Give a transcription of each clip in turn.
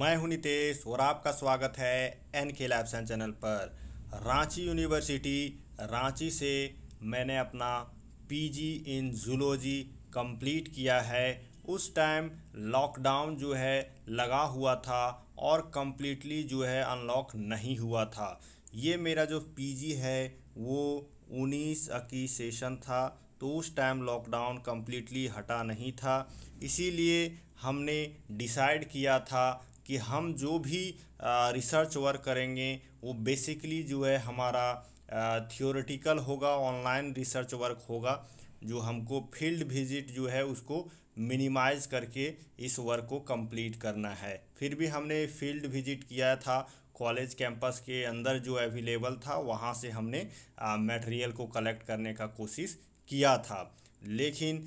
मैं हूं नितेश और आपका स्वागत है एन के लैबसन चैनल पर रांची यूनिवर्सिटी रांची से मैंने अपना पीजी इन जूलॉजी कंप्लीट किया है उस टाइम लॉकडाउन जो है लगा हुआ था और कम्प्लीटली जो है अनलॉक नहीं हुआ था ये मेरा जो पीजी है वो उन्नीस की सेशन था तो उस टाइम लॉकडाउन कम्प्लीटली हटा नहीं था इसीलिए हमने डिसाइड किया था कि हम जो भी रिसर्च वर्क करेंगे वो बेसिकली जो है हमारा थियोरेटिकल होगा ऑनलाइन रिसर्च वर्क होगा जो हमको फील्ड विजिट जो है उसको मिनिमाइज करके इस वर्क को कंप्लीट करना है फिर भी हमने फील्ड विजिट किया था कॉलेज कैंपस के अंदर जो अवेलेबल था वहाँ से हमने मटेरियल को कलेक्ट करने का कोशिश किया था लेकिन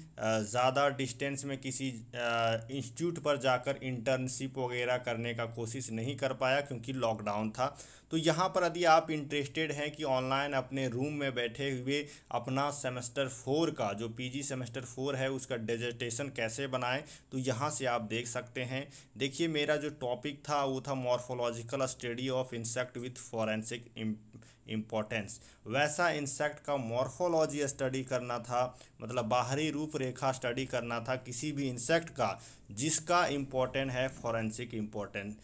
ज़्यादा डिस्टेंस में किसी इंस्टीट्यूट पर जाकर इंटर्नशिप वगैरह करने का कोशिश नहीं कर पाया क्योंकि लॉकडाउन था तो यहाँ पर यदि आप इंटरेस्टेड हैं कि ऑनलाइन अपने रूम में बैठे हुए अपना सेमेस्टर फोर का जो पीजी सेमेस्टर फोर है उसका डेजर्टेशन कैसे बनाएं तो यहाँ से आप देख सकते हैं देखिए मेरा जो टॉपिक था वो था morphological study of insect with forensic importance वैसा इंसेक्ट का मॉर्फोलॉजी स्टडी करना था मतलब बाहरी रूपरेखा स्टडी करना था किसी भी इंसेक्ट का जिसका इम्पोर्टेंट है forensic important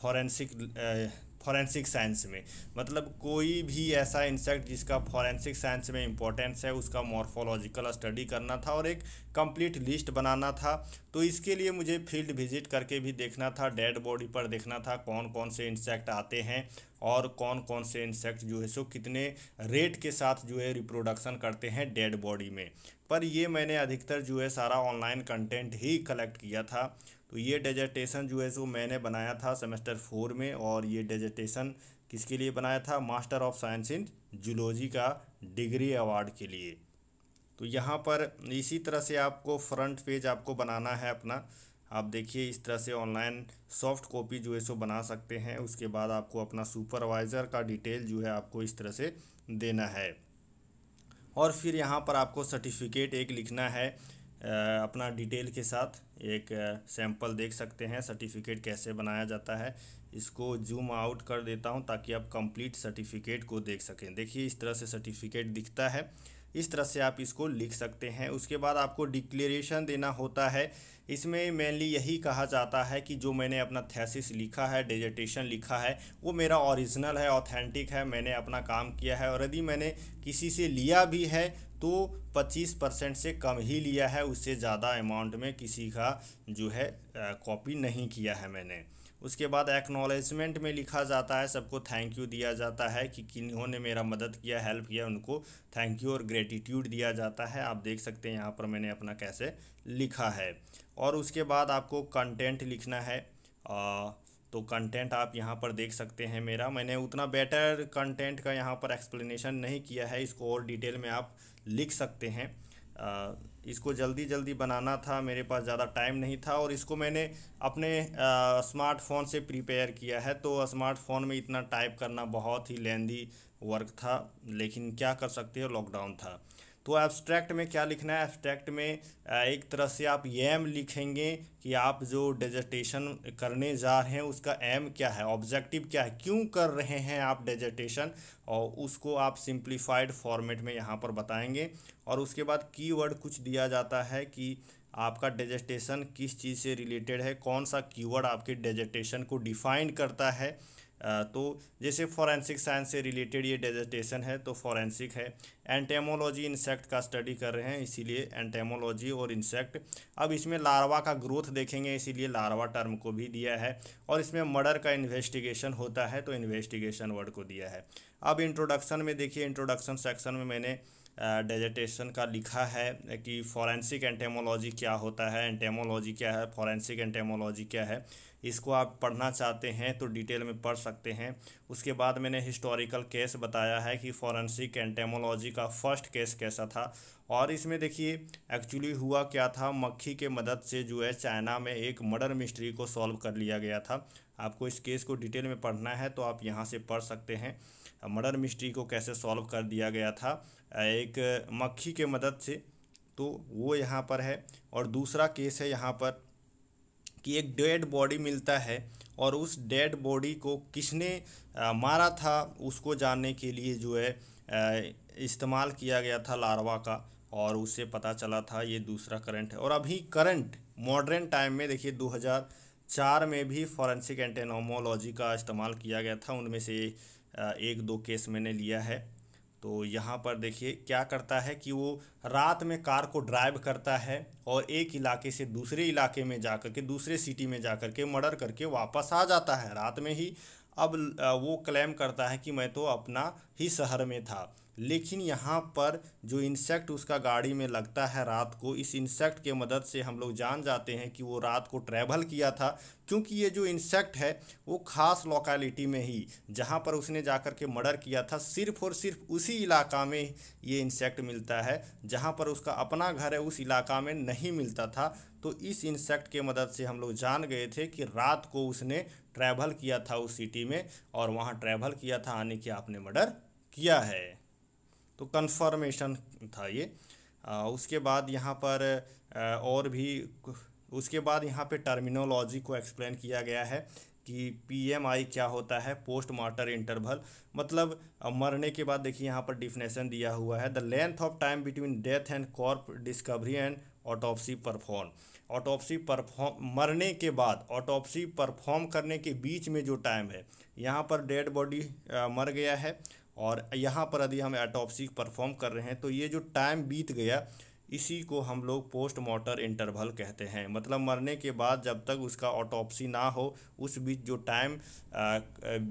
forensic forensic science में मतलब कोई भी ऐसा इंसेक्ट जिसका फॉरेंसिक साइंस में इंपॉर्टेंस है उसका मॉर्फोलॉजिकल स्टडी करना था और एक कंप्लीट लिस्ट बनाना था तो इसके लिए मुझे फील्ड विजिट करके भी देखना था डेड बॉडी पर देखना था कौन कौन से इंसेक्ट आते हैं और कौन कौन से इंसेक्ट जो है सो कितने रेट के साथ जो है रिप्रोडक्शन करते हैं डेड बॉडी में पर ये मैंने अधिकतर जो है सारा ऑनलाइन कंटेंट ही कलेक्ट किया था तो ये डेजर्टेशन जो है सो मैंने बनाया था सेमेस्टर फोर में और ये डेजर्टेशन किसके लिए बनाया था master of science in zoology का डिग्री अवार्ड के लिए तो यहाँ पर इसी तरह से आपको फ्रंट पेज आपको बनाना है अपना आप देखिए इस तरह से ऑनलाइन सॉफ्ट कॉपी जो है सो बना सकते हैं उसके बाद आपको अपना सुपरवाइज़र का डिटेल जो है आपको इस तरह से देना है और फिर यहाँ पर आपको सर्टिफिकेट एक लिखना है अपना डिटेल के साथ एक सैंपल देख सकते हैं सर्टिफिकेट कैसे बनाया जाता है इसको जूम आउट कर देता हूँ ताकि आप कंप्लीट सर्टिफिकेट को देख सकें देखिए इस तरह से सर्टिफिकेट दिखता है इस तरह से आप इसको लिख सकते हैं उसके बाद आपको डिक्लेरेशन देना होता है इसमें मेनली यही कहा जाता है कि जो मैंने अपना थैसिस लिखा है डेजटेशन लिखा है वो मेरा ओरिजिनल है ऑथेंटिक है मैंने अपना काम किया है और यदि मैंने किसी से लिया भी है तो 25 परसेंट से कम ही लिया है उससे ज़्यादा अमाउंट में किसी का जो है कॉपी नहीं किया है मैंने उसके बाद एक्नॉलेजमेंट में लिखा जाता है सबको थैंक यू दिया जाता है कि किन्होंने मेरा मदद किया हेल्प किया उनको थैंक यू और ग्रेटिट्यूड दिया जाता है आप देख सकते हैं यहाँ पर मैंने अपना कैसे लिखा है और उसके बाद आपको कंटेंट लिखना है आ, तो कंटेंट आप यहाँ पर देख सकते हैं मेरा मैंने उतना बेटर कंटेंट का यहाँ पर एक्सप्लेनेशन नहीं किया है इसको और डिटेल में आप लिख सकते हैं इसको जल्दी जल्दी बनाना था मेरे पास ज़्यादा टाइम नहीं था और इसको मैंने अपने स्मार्टफोन से प्रिपेयर किया है तो स्मार्टफोन में इतना टाइप करना बहुत ही लेंदी वर्क था लेकिन क्या कर सकते हो लॉकडाउन था तो एब्स्ट्रैक्ट में क्या लिखना है एब्स्ट्रैक्ट में एक तरह से आप एम लिखेंगे कि आप जो डेजर्टेशन करने जा रहे हैं उसका एम क्या है ऑब्जेक्टिव क्या है क्यों कर रहे हैं आप डेजर्टेशन और उसको आप सिंप्लीफाइड फॉर्मेट में यहाँ पर बताएंगे और उसके बाद कीवर्ड कुछ दिया जाता है कि आपका डेजर्टेशन किस चीज़ से रिलेटेड है कौन सा कीवर्ड आपके डेजर्टेशन को डिफाइन करता है तो जैसे फॉरेंसिक साइंस से रिलेटेड ये डेजिटेशन है तो फॉरेंसिक है एंटेमोलॉजी इंसेक्ट का स्टडी कर रहे हैं इसीलिए एंटेमोलॉजी और इंसेक्ट अब इसमें लार्वा का ग्रोथ देखेंगे इसीलिए लार्वा टर्म को भी दिया है और इसमें मर्डर का इन्वेस्टिगेशन होता है तो इन्वेस्टिगेशन वर्ड को दिया है अब इंट्रोडक्शन में देखिए इंट्रोडक्शन सेक्शन में मैंने डेजिटेशन का लिखा है कि फॉरेंसिक एंटेमोलॉजी क्या होता है एंटेमोलॉजी क्या है फॉरेंसिक एंटेमोलॉजी क्या है इसको आप पढ़ना चाहते हैं तो डिटेल में पढ़ सकते हैं उसके बाद मैंने हिस्टोरिकल केस बताया है कि फॉरेंसिक एंटेमोलॉजी का फर्स्ट केस कैसा था और इसमें देखिए एक्चुअली हुआ क्या था मक्खी के मदद से जो है चाइना में एक मर्डर मिस्ट्री को सॉल्व कर लिया गया था आपको इस केस को डिटेल में पढ़ना है तो आप यहाँ से पढ़ सकते हैं मर्डर मिस्ट्री को कैसे सॉल्व कर दिया गया था एक मक्खी के मदद से तो वो यहाँ पर है और दूसरा केस है यहाँ पर कि एक डेड बॉडी मिलता है और उस डेड बॉडी को किसने मारा था उसको जानने के लिए जो है इस्तेमाल किया गया था लार्वा का और उससे पता चला था ये दूसरा करंट है और अभी करंट मॉडर्न टाइम में देखिए 2004 में भी फॉरेंसिक एंटेनोमोलॉजी का इस्तेमाल किया गया था उनमें से एक दो केस मैंने लिया है तो यहाँ पर देखिए क्या करता है कि वो रात में कार को ड्राइव करता है और एक इलाके से दूसरे इलाके में जा कर के दूसरे सिटी में जा कर के मर्डर करके वापस आ जाता है रात में ही अब वो क्लेम करता है कि मैं तो अपना ही शहर में था लेकिन यहाँ पर जो इंसेक्ट उसका गाड़ी में लगता है रात को इस इंसेक्ट के मदद से हम लोग जान जाते हैं कि वो रात को ट्रैवल किया था क्योंकि ये जो इंसेक्ट है वो खास लोकेलिटी में ही जहाँ पर उसने जाकर के मर्डर किया था सिर्फ और सिर्फ उसी इलाका में ये इंसेक्ट मिलता है जहाँ पर उसका अपना घर है उस इलाका में नहीं मिलता था तो इस इंसेक्ट के मदद से हम लोग जान गए थे कि रात को उसने ट्रैवल किया था उस सिटी में और वहाँ ट्रैवल किया था आने की आपने मर्डर किया है तो कन्फर्मेशन था ये आ, उसके बाद यहाँ पर आ, और भी उसके बाद यहाँ पे टर्मिनोलॉजी को एक्सप्लेन किया गया है कि पीएमआई क्या होता है पोस्ट मार्टर इंटरवल मतलब मरने के बाद देखिए यहाँ पर डिफिनेशन दिया हुआ है the length of time between death and corpse discovery and autopsy perform autopsy perform मरने के बाद ऑटोपसी परफॉर्म करने के बीच में जो टाइम है यहाँ पर डेड बॉडी मर गया है और यहाँ पर यदि हम एटोपसी परफॉर्म कर रहे हैं तो ये जो टाइम बीत गया इसी को हम लोग पोस्ट मॉर्टर इंटरवल कहते हैं मतलब मरने के बाद जब तक उसका ऑटोपसी ना हो उस बीच जो टाइम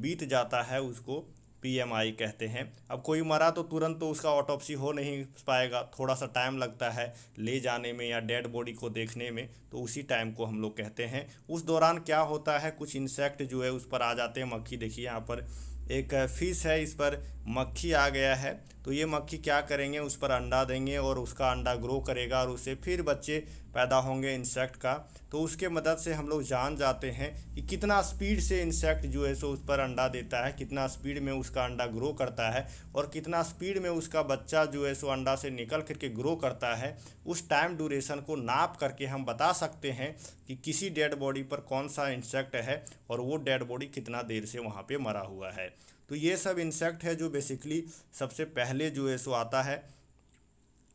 बीत जाता है उसको पीएमआई कहते हैं अब कोई मरा तो तुरंत तो उसका ऑटोपसी हो नहीं पाएगा थोड़ा सा टाइम लगता है ले जाने में या डेड बॉडी को देखने में तो उसी टाइम को हम लोग कहते हैं उस दौरान क्या होता है कुछ इंसेक्ट जो है उस पर आ जाते हैं मक्खी देखिए यहाँ पर एक फ़ीस है इस पर मक्खी आ गया है तो ये मक्खी क्या करेंगे उस पर अंडा देंगे और उसका अंडा ग्रो करेगा और उससे फिर बच्चे पैदा होंगे इंसेक्ट का तो उसके मदद से हम लोग जान जाते हैं कि कितना स्पीड से इंसेक्ट जो है सो उस पर अंडा देता है कितना स्पीड में उसका अंडा ग्रो करता है और कितना स्पीड में उसका बच्चा जो है सो अंडा से निकल करके ग्रो करता है उस टाइम ड्यूरेशन को नाप करके हम बता सकते हैं कि किसी डेड बॉडी पर कौन सा इंसेक्ट है और वो डेड बॉडी कितना देर से वहाँ पर मरा हुआ है तो ये सब इंसेक्ट है जो बेसिकली सबसे पहले जो है सो आता है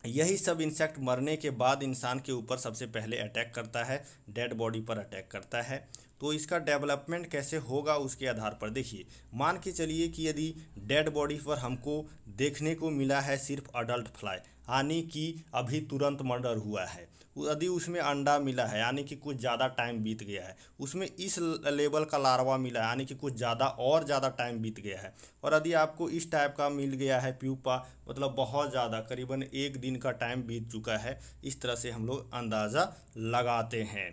यही सब इंसेक्ट मरने के बाद इंसान के ऊपर सबसे पहले अटैक करता है डेड बॉडी पर अटैक करता है तो इसका डेवलपमेंट कैसे होगा उसके आधार पर देखिए मान के चलिए कि यदि डेड बॉडी पर हमको देखने को मिला है सिर्फ अडल्ट फ्लाई यानी कि अभी तुरंत मर्डर हुआ है यदि उसमें अंडा मिला है यानी कि कुछ ज़्यादा टाइम बीत गया है उसमें इस लेवल का लार्वा मिला है यानी कि कुछ ज़्यादा और ज़्यादा टाइम बीत गया है और यदि आपको इस टाइप का मिल गया है प्यूपा मतलब बहुत ज़्यादा करीबन एक दिन का टाइम बीत चुका है इस तरह से हम लोग अंदाज़ा लगाते हैं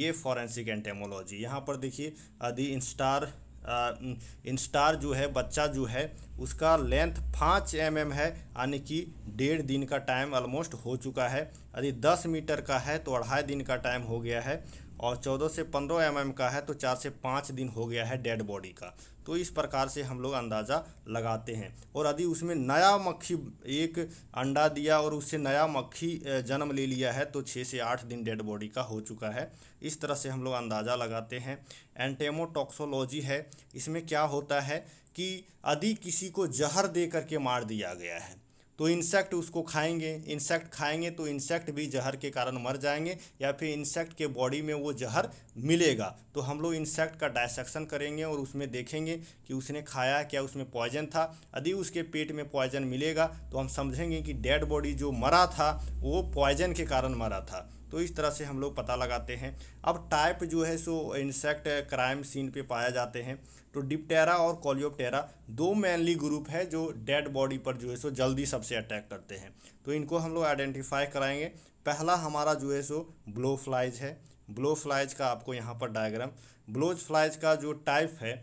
ये फॉरेंसिक एंटेमोलॉजी यहाँ पर देखिए यदि इंस्टार इंस्टार जो है बच्चा जो है उसका लेंथ पाँच एम mm है यानी कि डेढ़ दिन का टाइम ऑलमोस्ट हो चुका है यदि दस मीटर का है तो अढ़ाई दिन का टाइम हो गया है और 14 से 15 एम mm का है तो चार से पाँच दिन हो गया है डेड बॉडी का तो इस प्रकार से हम लोग अंदाज़ा लगाते हैं और यदि उसमें नया मक्खी एक अंडा दिया और उससे नया मक्खी जन्म ले लिया है तो छः से आठ दिन डेड बॉडी का हो चुका है इस तरह से हम लोग अंदाज़ा लगाते हैं एंटेमोटॉक्सोलॉजी है इसमें क्या होता है कि यदि किसी को जहर दे करके मार दिया गया है तो इंसेक्ट उसको खाएंगे इंसेक्ट खाएंगे तो इंसेक्ट भी जहर के कारण मर जाएंगे या फिर इंसेक्ट के बॉडी में वो जहर मिलेगा तो हम लोग इंसेक्ट का डायसेक्शन करेंगे और उसमें देखेंगे कि उसने खाया क्या उसमें पॉइजन था यदि उसके पेट में पॉइजन मिलेगा तो हम समझेंगे कि डेड बॉडी जो मरा था वो पॉइजन के कारण मरा था तो इस तरह से हम लोग पता लगाते हैं अब टाइप जो है सो इंसेक्ट क्राइम सीन पे पाया जाते हैं तो डिप्टेरा और कॉलियोप्टेरा दो मेनली ग्रुप है जो डेड बॉडी पर जो है सो जल्दी सबसे अटैक करते हैं तो इनको हम लोग आइडेंटिफाई कराएंगे पहला हमारा जो है सो ब्लो फ्लाइज है ब्लो फ्लाइज का आपको यहाँ पर डायग्राम ब्लोज फ्लाइज का जो टाइप है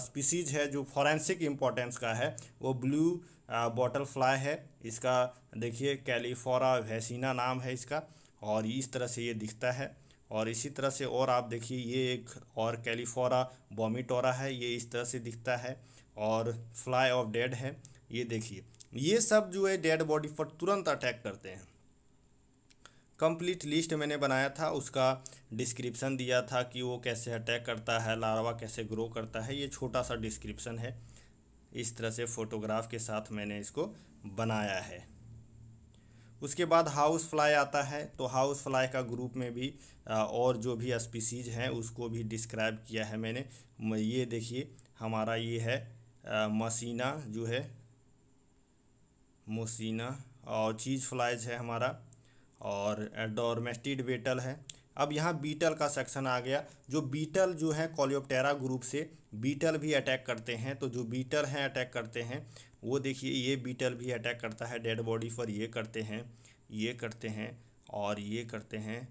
स्पीसीज है जो फॉरेंसिक इम्पोर्टेंस का है वो ब्लू बॉटल फ्लाई है इसका देखिए कैलिफोरा वैसीना नाम है इसका और इस तरह से ये दिखता है और इसी तरह से और आप देखिए ये एक और कैलिफोरा बॉमिटोरा है ये इस तरह से दिखता है और फ्लाई ऑफ डेड है ये देखिए ये सब जो है डेड बॉडी पर तुरंत अटैक करते हैं कंप्लीट लिस्ट मैंने बनाया था उसका डिस्क्रिप्शन दिया था कि वो कैसे अटैक करता है लारवा कैसे ग्रो करता है ये छोटा सा डिस्क्रिप्शन है इस तरह से फ़ोटोग्राफ के साथ मैंने इसको बनाया है उसके बाद हाउस फ्लाई आता है तो हाउस फ्लाई का ग्रुप में भी और जो भी स्पीसीज हैं उसको भी डिस्क्राइब किया है मैंने ये देखिए हमारा ये है मसीना जो है मोसीना और चीज़ फ्लाइज है हमारा और डोरमेस्टिड बेटल है अब यहाँ बीटल का सेक्शन आ गया जो बीटल जो है कॉलियोप्टेरा ग्रुप से बीटल भी अटैक करते हैं तो जो बीटल हैं अटैक करते हैं वो देखिए ये बीटल भी अटैक करता है डेड बॉडी पर ये करते हैं ये करते हैं और ये करते हैं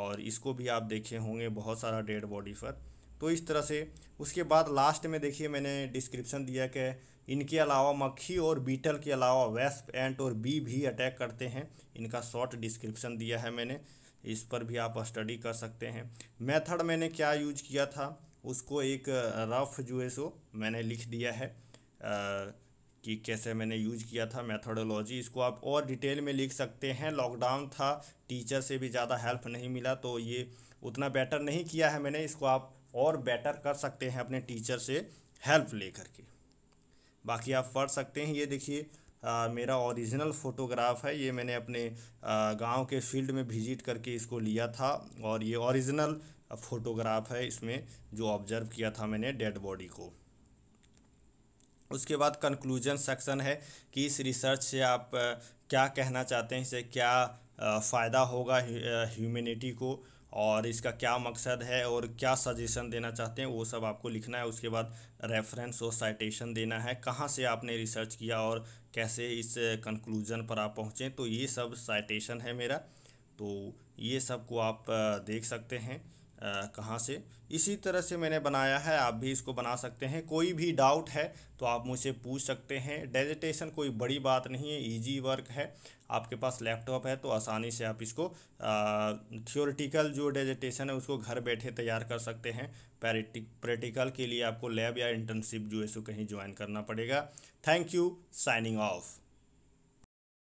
और इसको भी आप देखे होंगे बहुत सारा डेड बॉडी पर तो इस तरह से उसके बाद लास्ट में देखिए मैंने डिस्क्रिप्शन दिया कि इनके अलावा मक्खी और बीटल के अलावा वेस्प एंट और बी भी अटैक करते हैं इनका शॉर्ट डिस्क्रिप्शन दिया है मैंने इस पर भी आप स्टडी कर सकते हैं मेथड मैंने क्या यूज किया था उसको एक रफ जो है सो मैंने लिख दिया है आ, कि कैसे मैंने यूज़ किया था मेथोडोलॉजी इसको आप और डिटेल में लिख सकते हैं लॉकडाउन था टीचर से भी ज़्यादा हेल्प नहीं मिला तो ये उतना बेटर नहीं किया है मैंने इसको आप और बेटर कर सकते हैं अपने टीचर से हेल्प ले करके बाकी आप पढ़ सकते हैं ये देखिए मेरा ओरिजिनल फ़ोटोग्राफ है ये मैंने अपने गांव के फील्ड में विजिट करके इसको लिया था और ये ओरिजिनल फ़ोटोग्राफ है इसमें जो ऑब्जर्व किया था मैंने डेड बॉडी को उसके बाद कंक्लूजन सेक्शन है कि इस रिसर्च से आप क्या कहना चाहते हैं इसे क्या फ़ायदा होगा ह्यूमैनिटी को और इसका क्या मकसद है और क्या सजेशन देना चाहते हैं वो सब आपको लिखना है उसके बाद रेफरेंस और साइटेशन देना है कहाँ से आपने रिसर्च किया और कैसे इस कंक्लूजन पर आप पहुँचें तो ये सब साइटेशन है मेरा तो ये सब को आप देख सकते हैं कहाँ से इसी तरह से मैंने बनाया है आप भी इसको बना सकते हैं कोई भी डाउट है तो आप मुझसे पूछ सकते हैं डेजिटेशन कोई बड़ी बात नहीं है इजी वर्क है आपके पास लैपटॉप है तो आसानी से आप इसको थियोरिटिकल जो डेजिटेशन है उसको घर बैठे तैयार कर सकते हैं प्रैक्टिकल के लिए आपको लैब या इंटर्नशिप जो है सो कहीं ज्वाइन करना पड़ेगा थैंक यू साइनिंग ऑफ